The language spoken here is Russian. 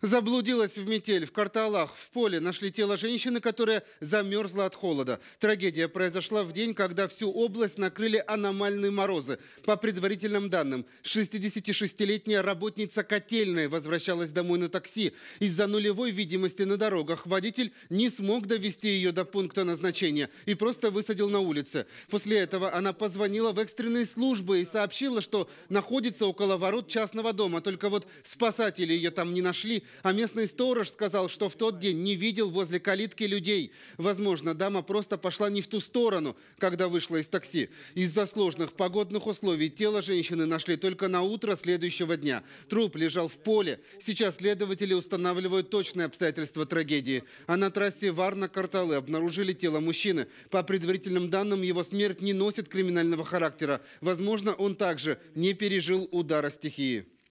Заблудилась в метель, в карталах, в поле нашли тело женщины, которая замерзла от холода. Трагедия произошла в день, когда всю область накрыли аномальные морозы. По предварительным данным, 66-летняя работница котельной возвращалась домой на такси. Из-за нулевой видимости на дорогах водитель не смог довести ее до пункта назначения и просто высадил на улице. После этого она позвонила в экстренные службы и сообщила, что находится около ворот частного дома. Только вот спасатели ее там не нашли а местный сторож сказал, что в тот день не видел возле калитки людей. Возможно, дама просто пошла не в ту сторону, когда вышла из такси. Из-за сложных погодных условий тело женщины нашли только на утро следующего дня. Труп лежал в поле. Сейчас следователи устанавливают точные обстоятельства трагедии. А на трассе Варна-Карталы обнаружили тело мужчины. По предварительным данным, его смерть не носит криминального характера. Возможно, он также не пережил удара стихии.